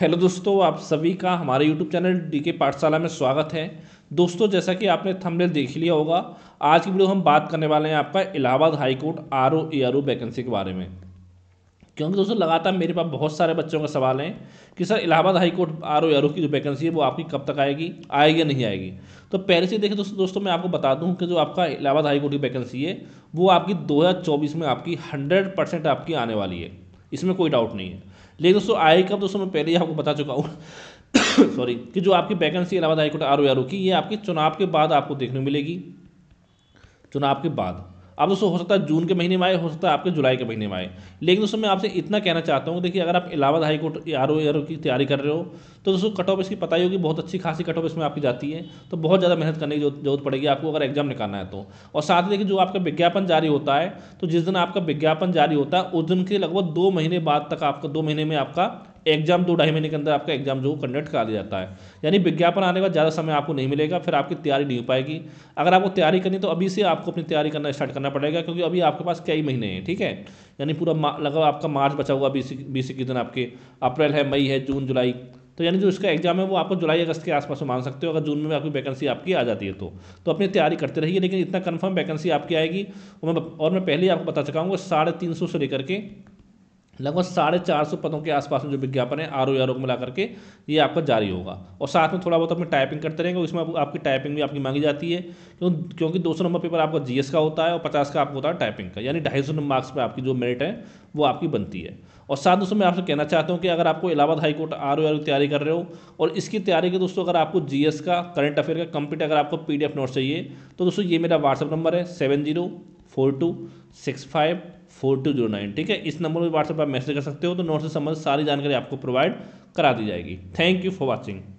hello दोस्तों आप सभी का हमारे यूट्यूब चैनल डी के पाठशाला में स्वागत है दोस्तों जैसा कि आपने थंबनेल देख लिया होगा आज की वीडियो हम बात करने वाले हैं आपका Allahabad high court R O A R O vacancy के बारे में क्योंकि दोस्तों लगातार मेरे पास बहुत सारे बच्चों का सवाल हैं कि sir Allahabad high court R O R O की जो वैकेंसी है वो आपकी कब तक आएगी आएगी नहीं आएगी तो पहले से देखें दोस्तों दोस्तों मैं आपको बता दूं कि जो आपका इलाहाबाद हाईकोर्ट की वैकेंसी है वो आपकी चौबीस में आपकी हंड्रेड परसेंट आपकी आने वाली है इसमें कोई डाउट नहीं है लेकिन दोस्तों आई का दोस्तों मैं पहले ही आपको बता चुका हूँ सॉरी कि जो आपकी वैकेंसी अलावा आई कोटा आर ओ आर ओ की ये आपके चुनाव के बाद आपको देखने मिलेगी चुनाव के बाद अब दोस्तों हो सकता है जून के महीने में आए हो सकता है आपके जुलाई के महीने में आए लेकिन दोस्तों मैं आपसे इतना कहना चाहता हूँ देखिए अगर आप इलाहाबाद हाईकोर्ट आर ओ की तैयारी कर रहे हो तो दोस्तों कट ऑफ इसकी पता ही होगी बहुत अच्छी खासी कट ऑफ इसमें आपकी जाती है तो बहुत ज़्यादा मेहनत करने की जरूरत पड़ेगी आपको अगर एग्जाम निकालना है तो और साथ ही देखिए जो आपका विज्ञापन जारी होता है तो जिस दिन आपका विज्ञापन जारी होता है उस दिन के लगभग दो महीने बाद तक आपका दो महीने में आपका एग्जाम दो ढाई महीने के अंदर आपका एग्जाम जो कंडक्ट करा दिया जाता है यानी विज्ञापन आने का ज़्यादा समय आपको नहीं मिलेगा फिर आपकी तैयारी नहीं हो पाएगी अगर आपको तैयारी करनी तो अभी से आपको अपनी तैयारी करना स्टार्ट करना पड़ेगा क्योंकि अभी आपके पास कई महीने हैं ठीक है यानी पूरा लगभग आपका मार्च बचा हुआ बीस बीस इक्कीस दिन आपके अप्रैल है मई है जून जुलाई तो यानी जो इसका एग्जाम है वो आपको जुलाई अगस्त के आसपास मान सकते हो अगर जून में आपकी वैकेंसी आपकी आ जाती है तो तो अपनी तैयारी करते रहिए लेकिन इतना कन्फर्म वैकेंसी आपकी आएगी और मैं और मैं पहले ही आपको बता चुका हूँ साढ़े तीन सौ से लेकर के लगभग साढ़े चार सौ पदों के आसपास में जो विज्ञापन है आर ओ आर ओ को मिला करके ये आपका जारी होगा और साथ में थोड़ा बहुत अपनी टाइपिंग करते रहेंगे उसमें आप, आपकी टाइपिंग भी आपकी मांगी जाती है क्यों क्योंकि दो सौ नंबर पेपर आपका जीएस का होता है और पचास का आपको होता है टाइपिंग का यानी ढाई सौ नंबर मार्क्स पर आपकी जो मेरिट है वो आपकी बनती है और साथ दोस्तों मैं आपसे कहना चाहता हूँ कि अगर आपको Allahabad high court R O R की तैयारी कर रहे हो और इसकी तैयारी के दोस्तों अगर आपको जी का करंट अफेयर का कंप्लीट अगर आपको पी डी एफ नोट चाहिए तो दोस्तों ये मेरा व्हाट्सअप नंबर है seven zero four two six five four two zero nine ठीक है इस नंबर पर व्हाट्सएप आप मैसेज कर सकते हो तो नोट से संबंधित सारी जानकारी आपको प्रोवाइड करा दी जाएगी थैंक यू फॉर वॉचिंग